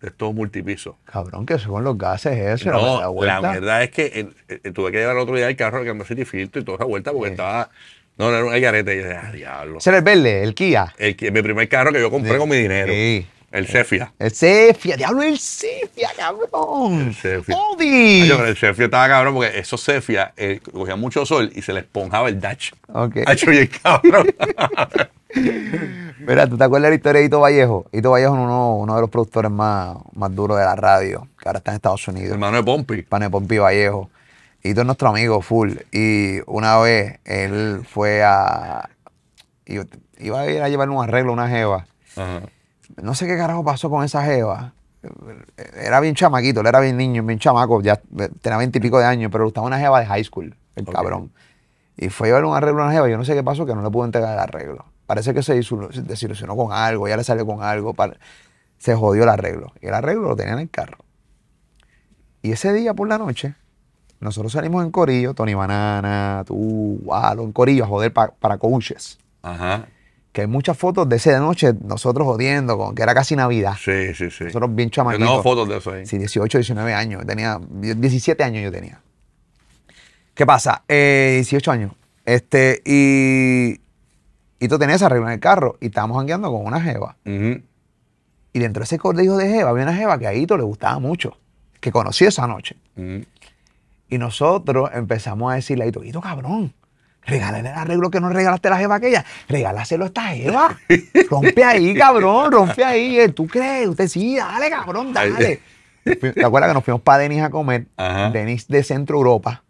de estos multipisos. Cabrón, que son los gases eso. No, la, verdad es que eh, eh, tuve que llevar el otro día el carro al Camino City Filtro y toda esa vuelta porque estaba. No, no era un garete. Y yo dije, ah, diablo. Ese era el verde, el Kia. El, mi primer carro que yo compré con mi dinero. Sí. El Cefia. El Cefia, diablo, el Cefia, cabrón. El Cefia. Odi. el Cefia estaba cabrón porque esos Cefia eh, cogían mucho sol y se les esponjaba el Dach. Ok. Dach cabrón. Mira, ¿tú te acuerdas de la historia de Ito Vallejo? Ito Vallejo es uno, uno de los productores más, más duros de la radio, que ahora está en Estados Unidos. Hermano de Pompi. Hermano de Pompi Vallejo. Ito es nuestro amigo, full. Y una vez él fue a. Iba a ir a llevar un arreglo una jeva. Ajá no sé qué carajo pasó con esa jeva. Era bien chamaquito, él era bien niño, bien chamaco, ya tenía veintipico de años, pero gustaba una jeva de high school, el cabrón. Y fue a un arreglo a una jeva, yo no sé qué pasó, que no le pudo entregar el arreglo. Parece que se desilusionó con algo, ya le salió con algo, se jodió el arreglo. Y el arreglo lo tenía en el carro. Y ese día por la noche, nosotros salimos en corillo, Tony Banana, tú, Walo, en corillo a joder para coaches. Ajá que hay muchas fotos de esa noche, nosotros jodiendo, que era casi Navidad. Sí, sí, sí. Nosotros bien chamaquitos. Tenemos fotos de eso ahí. Sí, 18, 19 años. Tenía, 17 años yo tenía. ¿Qué pasa? 18 eh, años. Este, y, y tú tenías arriba en el carro y estábamos jangueando con una jeva. Y dentro de ese cordillo de jeva había una jeva que a Ito le gustaba mucho, que conocí esa noche. Y nosotros empezamos a decirle a Ito, Ito cabrón, regálale el arreglo que no regalaste a la jeva aquella, regálaselo a esta jeva. rompe ahí, cabrón, rompe ahí. Eh, ¿Tú crees? Usted sí, dale, cabrón, dale. Eh. ¿Te acuerdas que nos fuimos para Denis a comer? Denis de Centro Europa.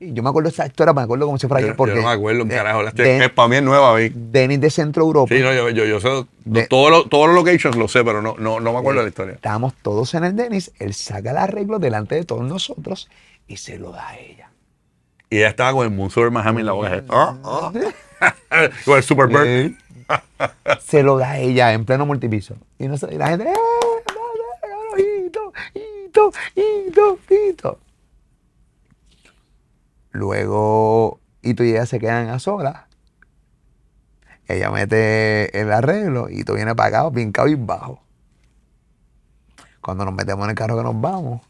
Y yo me acuerdo esa historia, me acuerdo cómo se fue ayer. Porque yo no me acuerdo, un carajo. La de, es para mí es nueva, vi. Denis de Centro Europa. Sí, no, yo, yo, yo sé. todos, los, todos los locations lo sé, pero no, no, no me acuerdo de eh, la historia. Estábamos todos en el Denis. Él saca el arreglo delante de todos nosotros y se lo da a ella. Y ella estaba con el monstruo de Miami en la boca. Super Bird. se lo da ella en pleno multipiso. Y, la gente, ¡eh! Hito, hito, hito, Luego Ito y ella se quedan a solas. Ella mete el arreglo y tú viene para acá, y bajo. Cuando nos metemos en el carro que nos vamos,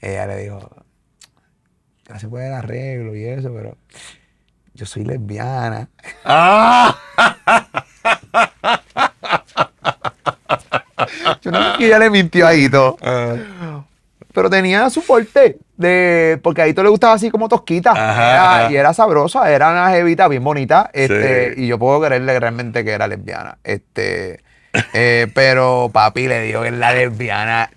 ella le dijo, se puede el arreglo y eso, pero yo soy lesbiana. yo no sé que ella le mintió a Aito. Ah. Pero tenía su porte de. Porque a Aito le gustaba así como tosquita. Y era sabrosa, era una jevita bien bonita. Este, Y yo puedo creerle realmente que era lesbiana. Este. Eh, pero papi le dijo que es la lesbiana.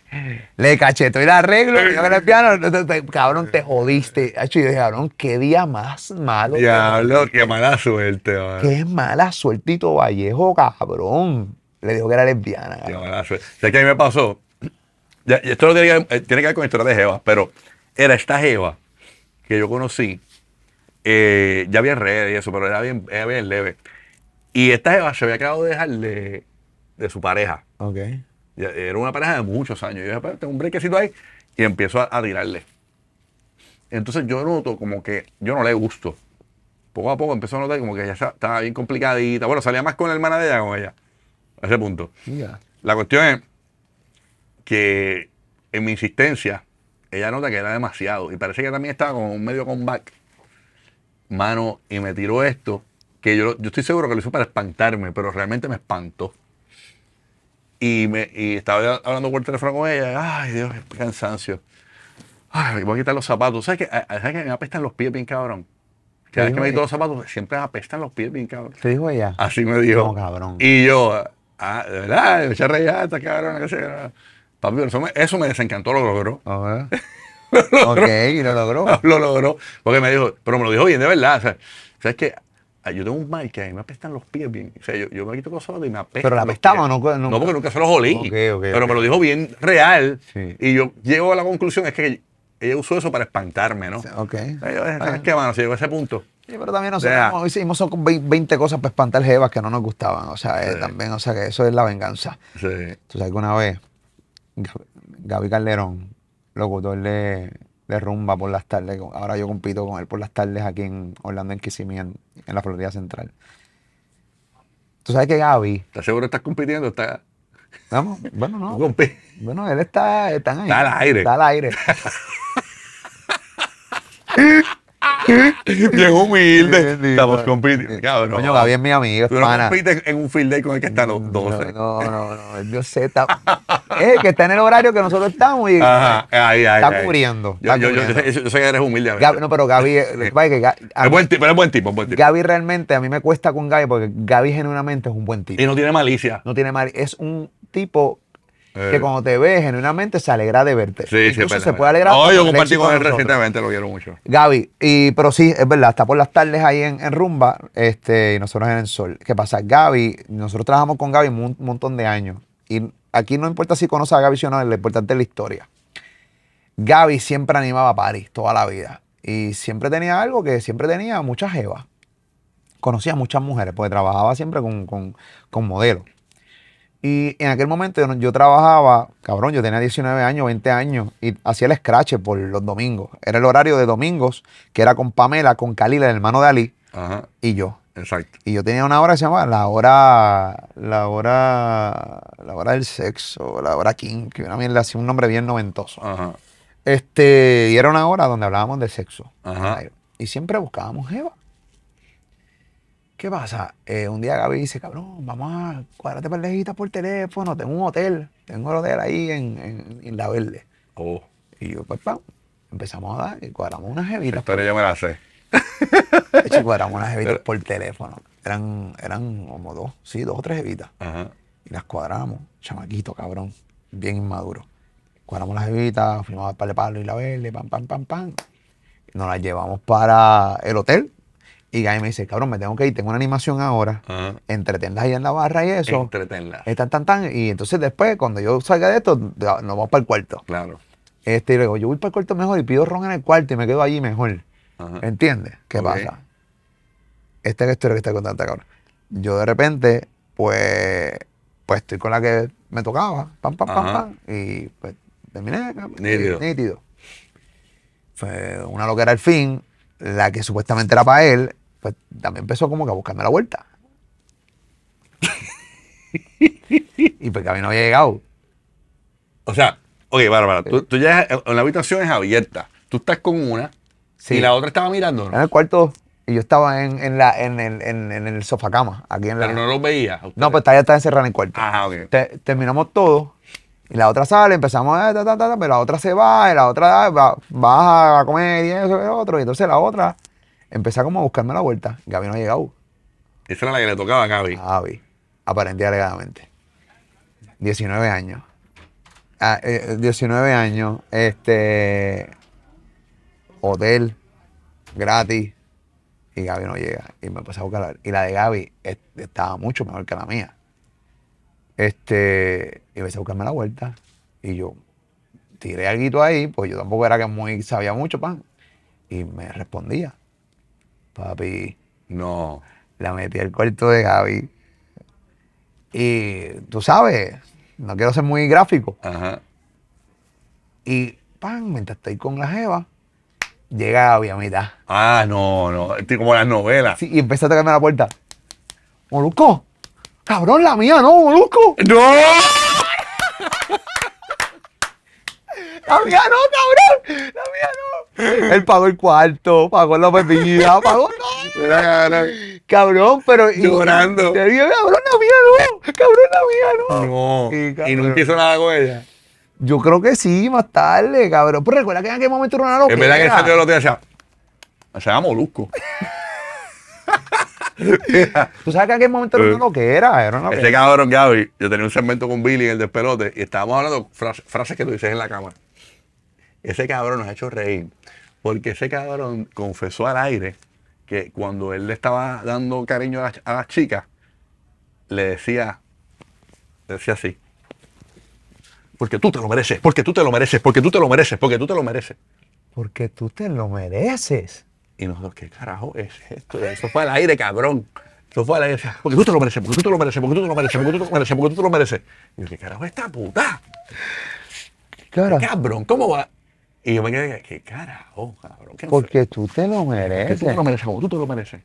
Le cachetó el arreglo. Le dijo que lesbiana. Cabrón, te jodiste. Y yo dije, cabrón, qué día más malo. Diablo, qué mala suerte. Qué mala suerte, Vallejo, cabrón. Le dijo que era lesbiana. Qué mala suerte. O que a mí me pasó. esto no tiene que, tiene que ver con la historia de Jeva, pero era esta Jeva que yo conocí. Eh, ya había redes y eso, pero era bien, era bien leve. Y esta Jeva se había acabado de dejarle de su pareja. Ok. Era una pareja de muchos años. Yo dije, tengo un brequecito ahí y empiezo a, tirarle. Entonces yo noto como que yo no le gusto. Poco a poco empezó a notar como que ya estaba bien complicadita. Bueno, salía más con la hermana de ella con ella. A ese punto. La cuestión es que en mi insistencia, ella nota que era demasiado. Y parece que también estaba con un medio comeback. Mano, y me tiró esto, que yo, yo estoy seguro que lo hizo para espantarme, pero realmente me espantó. Y, me, estaba hablando por teléfono con ella. Ay, Dios, qué cansancio. Ay, voy a quitar los zapatos. ¿Sabes que, ah, ah, ¿Sabes que me apestan los pies bien cabrón? Cada vez que me quito los zapatos, siempre me apestan los pies bien cabrón. ¿Te dijo ella? Así me dijo. cabrón. Y yo, ah, de verdad, me eché a ah, esta cabrón, qué sé Papi, eso me, eso me, desencantó, lo logró. Okay. Ok, y lo logró. Lo logró. Porque me dijo, pero me lo dijo bien, de verdad. ¿sabes que yo tengo un mal que me apestan los pies bien. O sea, yo, yo me quito cosas y me apestan. Pero la apestaba, no, no. porque nunca se los olí. pero me lo dijo bien real. Y yo llego a la conclusión, es que ella usó eso para espantarme, ¿no? Ok. qué, mano? si llegó a ese punto. Sí, pero también nosotros hicimos 20 cosas para espantar jebas que no nos gustaban. O sea, eh, también, o sea, que eso es la venganza. Sí. Tú sabes que una vez, Gaby Calderón, locutor de de rumba por las tardes. Ahora yo compito con él por las tardes aquí en Orlando, en Kissimmee, en, la Florida Central. Tú sabes que Gaby. ¿Estás seguro que estás compitiendo? Está... Vamos, bueno, no. bueno, él está, está Está al aire. Está al aire. bien humilde. Estamos compitiendo. Eh, Cabrón. Coño, Gaby es mi amigo. Es Tú no en un field day con el que están los 12. No, no, no. El Dios Z. Es eh, que está en el horario que nosotros estamos y ahí, ahí, está cubriendo. Yo, yo, sé, que eres humilde. no, pero Gaby. es buen tipo, es buen tipo, realmente, a mí me cuesta con Gaby porque Gaby genuinamente es un buen tipo. Y no tiene malicia. No tiene malicia Es un tipo que eh. cuando te ve, genuinamente se alegra de verte. Sí, se puede alegrar. No, yo compartí con él recientemente, lo vieron mucho. Gaby, y, pero sí, es verdad, está por las tardes ahí en, Rumba este, y nosotros en el sol. ¿Qué pasa? Gaby, nosotros trabajamos con Gaby un montón de años. Y aquí no importa si conoces a Gaby o no, lo importante es la historia. Gaby siempre animaba a París toda la vida. Y siempre tenía algo que siempre tenía muchas jevas. Conocía a muchas mujeres, porque trabajaba siempre con, con, con modelos. Y en aquel momento yo, yo, trabajaba, cabrón, yo tenía 19 años, 20 años, y hacía el scratch por los domingos. Era el horario de domingos, que era con Pamela, con Kalila, el hermano de Ali, y yo. Exacto. Y yo tenía una hora que se llamaba la hora, la hora, la hora del sexo, la hora King, que una le hacía un nombre bien noventoso. Este, y era una hora donde hablábamos de sexo. Y siempre buscábamos Eva. ¿Qué pasa? Eh, un día Gaby dice, cabrón, vamos a cuadrarte cuadrate lejitas por teléfono, tengo un hotel, tengo el hotel ahí en, La Verde. Oh. Y yo, pues, pam, empezamos a dar y cuadramos unas jevitas. Pero yo me la sé. De hecho, cuadramos unas jevitas por teléfono. Eran, eran como dos, sí, dos o tres jevitas. Ajá. Y las cuadramos, chamaquito, cabrón, bien inmaduro. Cuadramos las jevitas, fuimos a Pale Palo y La Verde, pam, pam, pam, pam. nos las llevamos para el hotel y Gaby me dice, cabrón, me tengo que ir, tengo una animación ahora, ah. entretendas ahí en la barra y eso. Entretenlas. Están tan tan. Y entonces después, cuando yo salga de esto, nos vamos para el cuarto. Claro. Este, y luego, yo voy para el cuarto mejor y pido ron en el cuarto y me quedo allí mejor. ¿Entiendes? ¿Qué pasa? Esta es la historia que está contando, cabrón. Yo de repente, pues, pues estoy con la que me tocaba, pam, pam, pam, pam, y pues terminé. Nítido. Nítido. Fue una era el fin, la que supuestamente era para él, pues también empezó como que a buscarme la vuelta. y pues que a mí no había llegado. O sea, ok, Bárbara, tú, ya en la habitación es abierta. Tú estás con una y la otra estaba mirando. En el cuarto y yo estaba en, en la, en, el, en, en el sofá cama. Aquí en Pero no los veía. No, pues ya estaba encerrada en el cuarto. Ajá, ok. terminamos todo. Y la otra sale, empezamos, eh, a pero la otra se va, y la otra ah, va, a comer y eso y otro. Y entonces la otra empecé como a buscarme la vuelta. Gaby no ha llegado. Esa era la que le tocaba a Gaby. Gaby, aparentemente alegadamente. 19 años. 19 ah, eh, eh, años, este. Hotel, gratis. Y Gaby no llega. Y me empecé a buscar Y la de Gaby estaba mucho mejor que la mía. Este. Y empecé a buscarme la vuelta. Y yo tiré algo ahí, pues yo tampoco era que muy sabía mucho, pan. Y me respondía. Papi, no. La metí al cuarto de Gaby. Y tú sabes, no quiero ser muy gráfico. Ajá. Y, pan, mientras estoy con la Jeva, llega Gaby a mitad. Ah, no, no. Estoy como las novelas. Sí, y empieza a tocarme la puerta. Molusco, cabrón, la mía, no, Molusco. ¡No! ¡La mía no, cabrón! ¡La mía no! Él pagó el cuarto, pagó la bebida, pagó cabrón, pero. Llorando. Te dio cabrón, no, mía, no. Cabrón, la mía, no. No. Y, no empiezo hizo nada con ella. Yo creo que sí, más tarde, cabrón. Pero recuerda que en aquel momento era una loca. En verdad que el salió los días allá. Se llama molusco. Tú sabes que en aquel momento era eh. lo que Era una Este cabrón, Gaby, yo tenía un segmento con Billy en el despelote y estábamos hablando frases, frases que tú dices en la cámara. Ese cabrón nos ha hecho reír. Porque ese cabrón confesó al aire que cuando él le estaba dando cariño a las, chicas, le decía, le decía así. Porque tú te lo mereces, porque tú te lo mereces, porque tú te lo mereces, porque tú te lo mereces. Porque tú te lo mereces. Y nosotros, ¿qué carajo es esto? Eso fue al aire, cabrón. Eso fue al aire. Porque tú te lo mereces, porque tú te lo mereces, porque tú te lo mereces, porque tú te lo mereces, porque tú te lo mereces. Y yo, ¿qué carajo es esta puta? Claro. Cabrón, ¿cómo va? Y yo me quedé, qué carajo, cabrón. Porque tú te lo mereces. tú te lo mereces, como tú te lo mereces.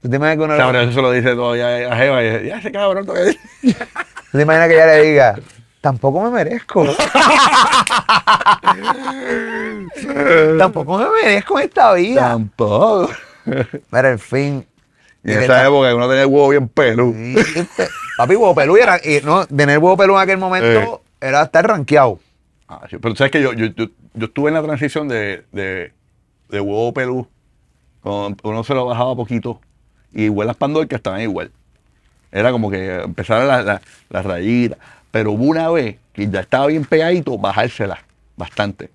¿Tú te imaginas que uno Cabrón, eso se lo dice todavía a Jeva. Y dice, ya ese cabrón dice. ¿Tú te imaginas que ella le diga, tampoco me merezco? tampoco me merezco esta vida. Tampoco. Pero, en fin. Y en esa época uno tenía el huevo bien pelu. Papi, huevo pelu. Y, era- y no, tener huevo pelu en aquel momento eh. era estar rankeado. Ah, tú pero sabes que yo, yo, yo- yo estuve en la transición de, de, de huevo pelú, uno se lo bajaba poquito, y huelas las pandorcas estaban igual. Era como que empezaron las la, rayitas. Pero hubo una vez que ya estaba bien pegadito, bajárselas bastante.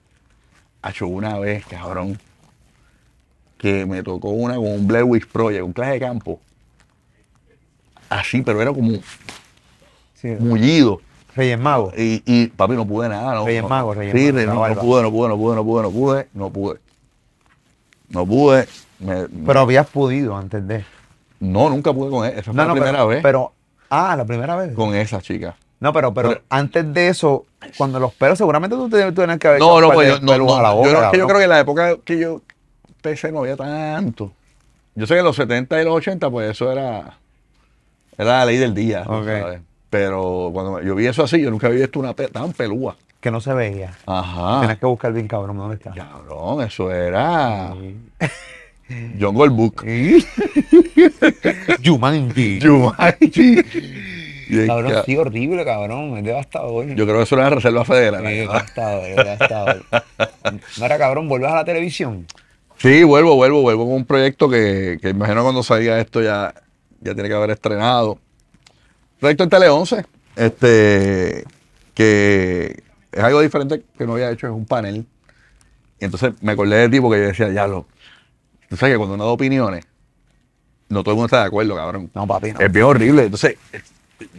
Hacho una vez, cabrón, que me tocó una con un Blair Witch Project, un clase de campo. Así, pero era como sí, mullido. Reyes Magos. Y, y papi, no pude nada. No, Reyes Magos, Reyes sí, no, pude, no pude, no pude, no pude, no pude, no pude. No pude. pero habías podido antes de. No, nunca pude con esa. Esa fue la primera vez. Pero, ah, la primera vez. Con esa chica. No, pero, pero, antes de eso, cuando los pelos, seguramente tú tenías que haber. No, no, pues yo, no, no, a la yo, creo que en la época que yo pensé no había tanto. Yo sé que en los 70 y los 80, pues eso era, era la ley del día. Okay. ¿sabes? Pero cuando yo vi eso así, yo nunca había visto una tan pelúa. Que no se veía. Ajá. Tienes que buscar bien cabrón dónde está. Cabrón, eso era. John Goldbook. Jumanji. Jumanji. Cabrón, sí, horrible, cabrón. Es devastador. Yo creo que eso era la Reserva Federal. Es devastador, devastador. no era cabrón, vuelves a la televisión. Sí, vuelvo, vuelvo, vuelvo con un proyecto que, que imagino cuando salga esto ya, ya tiene que haber estrenado proyecto en Tele 11, este, que es algo diferente que no había hecho, es un panel. Y entonces me acordé de tipo que yo decía, ya lo. Tú sabes que cuando uno da opiniones, no todo el mundo está de acuerdo, cabrón. No, papi, no. Es bien horrible. Entonces,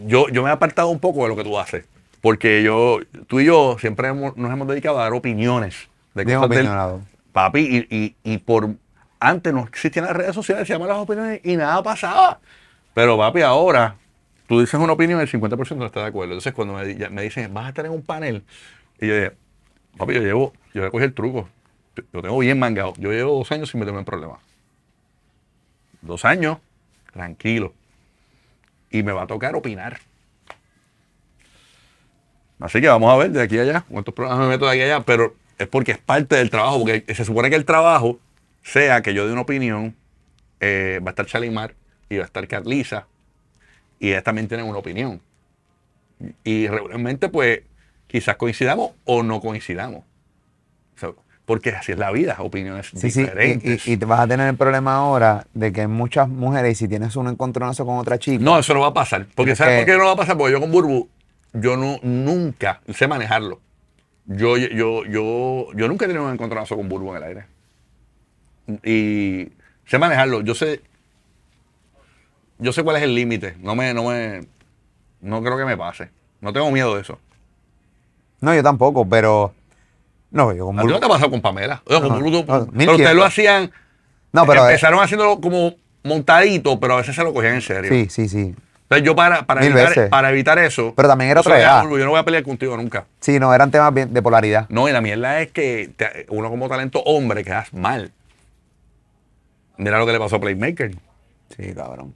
yo, yo me he apartado un poco de lo que tú haces. Porque yo, tú y yo siempre nos hemos dedicado a dar opiniones de Bien cosas papi, y, por antes no existían las redes sociales, se llamaban las opiniones y nada pasaba. Pero papi, ahora tú dices una opinión y el 50% no está de acuerdo. Entonces, cuando me, dicen, vas a estar en un panel, y yo digo, papi, yo llevo, yo voy a coger el truco. Yo tengo bien mangado. Yo llevo dos años sin meterme en problemas. Dos años, tranquilo. Y me va a tocar opinar. Así que vamos a ver de aquí allá cuántos problemas me meto de aquí allá, pero es porque es parte del trabajo, porque se supone que el trabajo sea que yo dé una opinión, eh, va a estar Chalimar y va a estar Carlisa y ellas también tienen una opinión. Y regularmente, pues, quizás coincidamos o no coincidamos. porque así es la vida, opiniones diferentes. Y, te vas a tener el problema ahora de que muchas mujeres, si tienes un encontronazo con otra chica. No, eso no va a pasar. Porque, ¿sabes por qué no va a pasar? Porque yo con Burbu, yo no, nunca sé manejarlo. Yo, yo, yo, yo nunca he tenido un encontronazo con Burbu en el aire. Y sé manejarlo. Yo sé, yo sé cuál es el límite. No me, no me, no creo que me pase. No tengo miedo de eso. No, yo tampoco, pero. No, yo con ¿A ti no te ha pasado con Pamela? pero ustedes lo hacían. No, pero. Eh, empezaron haciéndolo como montadito, pero a veces se lo cogían en serio. Sí, sí, sí. Entonces yo para, para, evitar, para evitar, eso. Pero también era otra edad. Yo no voy a pelear contigo nunca. Sí, no, eran temas de polaridad. No, y la mierda es que uno como talento hombre quedas mal. Mira lo que le pasó a Playmaker. Sí, cabrón.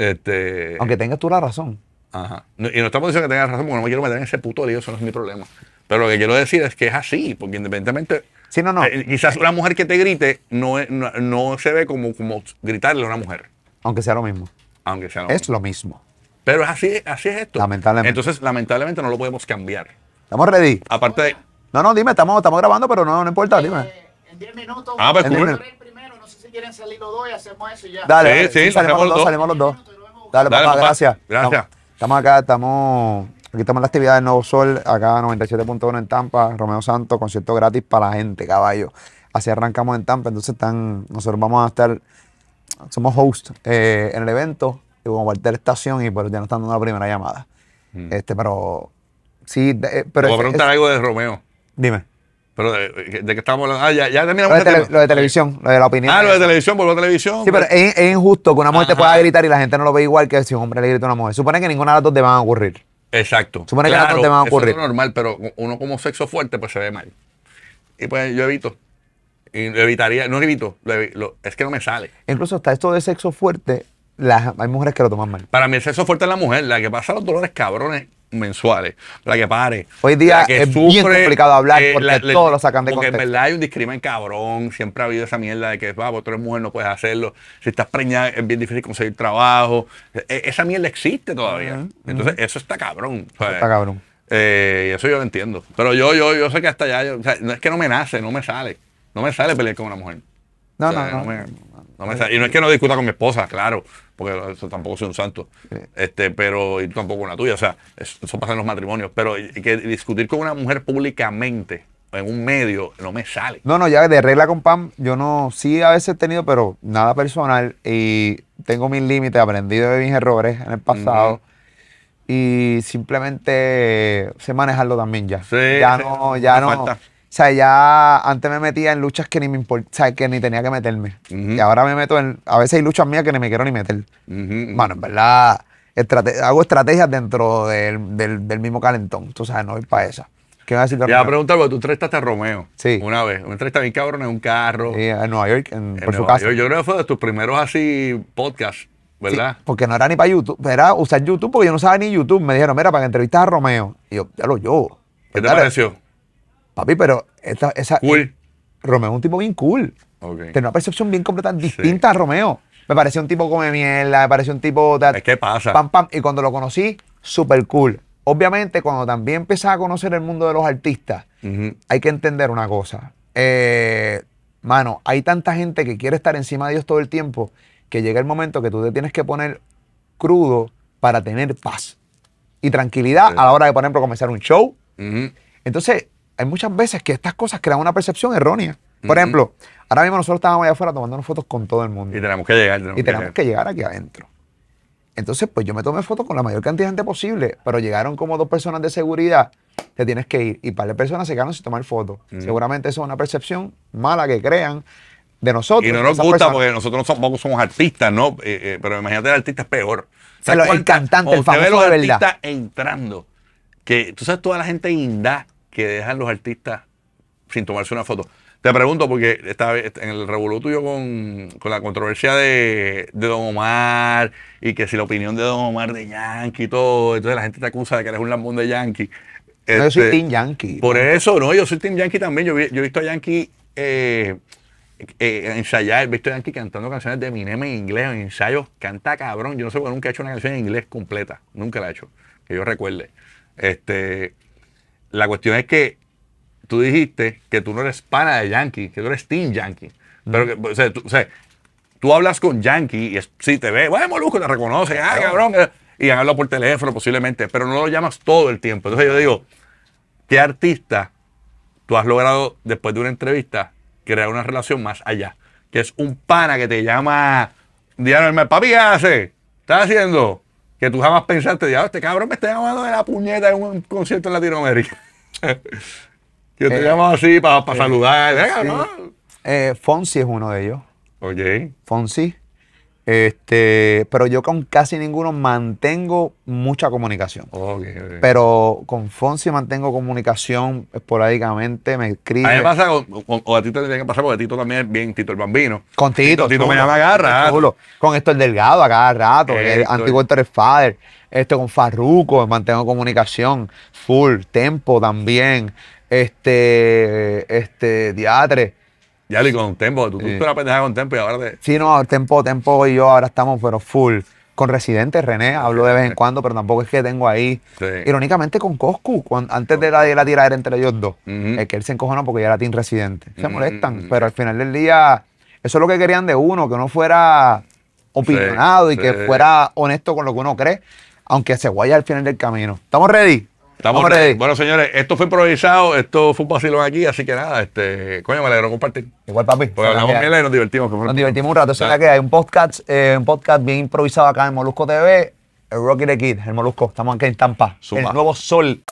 Este... Aunque tengas tú la razón. Ajá. y no estamos diciendo que tengas razón porque no me quiero meter en ese puto lío, eso no es mi problema. Pero lo que quiero decir es que es así, porque independientemente. Sí, no, no. Eh, quizás una mujer que te grite no, no, se ve como, como gritarle a una mujer. Aunque sea lo mismo. Aunque sea lo es lo mismo. Pero es así, así es esto. Lamentablemente. Entonces, lamentablemente no lo podemos cambiar. ¿Estamos ready? Aparte de... No, no, dime, estamos, estamos grabando, pero no, no importa, dime. Eh, en 10 minutos. Ah, pues, quieren salir los dos y hacemos eso ya. Dale, sí, sí, salimos, los dos, salimos los dos. Dale, papá, gracias. Gracias. Estamos, acá, estamos. Aquí estamos en la actividad de Nuevo Sol, acá 97.1 en Tampa, Romeo Santo concierto gratis para la gente, caballo. Así arrancamos en Tampa, entonces están, nosotros vamos a estar, somos host eh, en el evento, y como la estación, y pues ya nos están dando la primera llamada. Mm. Este, pero sí, eh, pero. a preguntar algo de Romeo. Dime. Pero eh, eh, de, que estamos hablando. Ah, ya, ya terminamos. Lo de, este televisión, lo de la opinión. Ah, lo de televisión, por de televisión. Sí, pero pues. es, injusto que una mujer te pueda gritar y la gente no lo ve igual que si un hombre le grita a una mujer. Supone que ninguna de las dos te van a ocurrir. Exacto. Supone que las dos te van a ocurrir. es normal, pero uno como sexo fuerte, pues se ve mal. Y pues yo evito. Y lo evitaría, no evito, es que no me sale. Incluso hasta esto de sexo fuerte, las, hay mujeres que lo toman mal. Para mí el sexo fuerte es la mujer, la que pasa los dolores cabrones mensuales, para que pare. Hoy día es bien complicado hablar eh, porque todos lo sacan de contexto. Porque en verdad hay un discrimen cabrón, siempre ha habido esa mierda de que, va, eres mujer, no puedes hacerlo, si estás preñada es bien difícil conseguir trabajo, e-, esa mierda existe todavía. Entonces, eso está cabrón. eso está cabrón. Eh, eso yo lo entiendo. Pero yo, yo, yo sé que hasta allá, o sea, no es que no me nace, no me sale. No me sale pelear con una mujer. No, no, no. No Y no es que no discuta con mi esposa, claro, porque eso tampoco soy un santo. Este, pero y tú tampoco una tuya. O sea, eso, pasa en los matrimonios. Pero discutir con una mujer públicamente en un medio no me sale. No, no, ya de regla con Pam, yo no, sí a veces he tenido, pero nada personal. Y tengo mis límites, aprendido de mis errores en el pasado. Y simplemente sé manejarlo también ya. Sí, ya no, ya no. O sea, ya antes me metía en luchas que ni me que ni tenía que meterme. Y ahora me meto en. A veces hay luchas mías que ni me quiero ni meter. Bueno, en verdad, hago estrategias dentro del, mismo calentón. Tú sabes, no voy para esa. ¿Qué vas a decir Te preguntar, porque tú entrevistaste a Romeo. Sí. Una vez. Un a mi cabrón en un carro. Sí, en Nueva York, en, por su casa. Yo creo que fue de tus primeros así podcasts. ¿verdad? porque no era ni para YouTube, era usar YouTube porque yo no sabía ni YouTube. Me dijeron, mira, para que entrevistas a Romeo. Y yo, ya lo yo. ¿Qué te pues pareció? Papi, pero esta, esa. Cool. Romeo es un tipo bien cool. Okay. Tiene una percepción bien completa, distinta a Romeo. Me pareció un tipo come mierda, me pareció un tipo. pasa. Pam, pam. Y cuando lo conocí, súper cool. Obviamente, cuando también empiezas a conocer el mundo de los artistas, hay que entender una cosa. Eh, mano, hay tanta gente que quiere estar encima de Dios todo el tiempo que llega el momento que tú te tienes que poner crudo para tener paz y tranquilidad a la hora de, por ejemplo, comenzar un show. Entonces, hay muchas veces que estas cosas crean una percepción errónea. Por ejemplo, ahora mismo nosotros estábamos allá afuera tomándonos fotos con todo el mundo. Y tenemos que llegar. y tenemos que, llegar. aquí adentro. Entonces, pues yo me tomé fotos con la mayor cantidad de gente posible, pero llegaron como dos personas de seguridad, te tienes que ir. Y para de personas se quedaron sin tomar fotos. Seguramente eso es una percepción mala que crean de nosotros. Y no nos gusta porque nosotros no somos, artistas, ¿no? Eh, eh, pero imagínate, el artista es peor. el, cantante, el famoso ve los de verdad. entrando, que tú sabes, toda la gente inda que dejan los artistas sin tomarse una foto. Te pregunto, porque estaba en el revoluto con, la controversia de, Don Omar y que si la opinión de Don Omar de Yankee y todo, entonces la gente te acusa de que eres un lambón de Yankee. yo soy este, Team Yankee. Por eso, no, yo soy Team Yankee también. Yo, he visto a Yankee eh, eh, ensayar, he visto a Yankee cantando canciones de Minema en inglés, en ensayos, canta cabrón. Yo no sé nunca he hecho una canción en inglés completa, nunca la he hecho, que yo recuerde. Este, la cuestión es que tú dijiste que tú no eres pana de Yankee, que tú eres Team Yankee. Pero o sea, tú, hablas con Yankee y si te ve, bueno, Molusco te reconoce, ah, cabrón. Eh, y han hablado por teléfono posiblemente, pero no lo llamas todo el tiempo. Entonces yo digo, ¿qué artista tú has logrado, después de una entrevista, crear una relación más allá? Que es un pana que te llama, diario, papi, ¿qué hace? ¿Estás haciendo? que tú jamás pensaste, ya este cabrón me está llamando de la puñeta en un concierto en Latinoamérica. Yo te eh, llamo así para eh, saludar. Eh, Fonsi es uno de ellos. Oye. Fonsi. Este, pero yo con casi ninguno mantengo mucha comunicación. Pero con Fonsi mantengo comunicación esporádicamente, me escribe. A mí me pasa con, o a Tito tiene que pasar porque Tito también es bien Tito el Bambino. Con Tito. Tito, me llama a con esto el Delgado a cada rato, el antiguo esto con Farruco mantengo comunicación full, Tempo también, este, este, Diatre. Ya le con Tempo, tú, tú, tú pendeja con Tempo y ahora de... Sí, no, Tempo, Tempo y yo ahora estamos pero full. Con residentes René, hablo de vez en cuando, pero tampoco es que tengo ahí. Irónicamente con Coscu, antes de la, de era entre ellos dos, es que él se encojona porque ya era Team Residente. Se molestan, pero al final del día, eso es lo que querían de uno, que uno fuera opinionado y que fuera honesto con lo que uno cree, aunque se guaya al final del camino. ¿Estamos ready? bueno, señores, esto fue improvisado, esto fue un vacilón aquí, así que nada, este, coño, me alegro compartir. Igual papi. Porque hablamos bien y nos divertimos. Nos divertimos un rato, que hay un podcast, eh, un podcast bien improvisado acá en Molusco TV, el Rocky the Kid, el Molusco, estamos aquí en Tampa, el nuevo sol.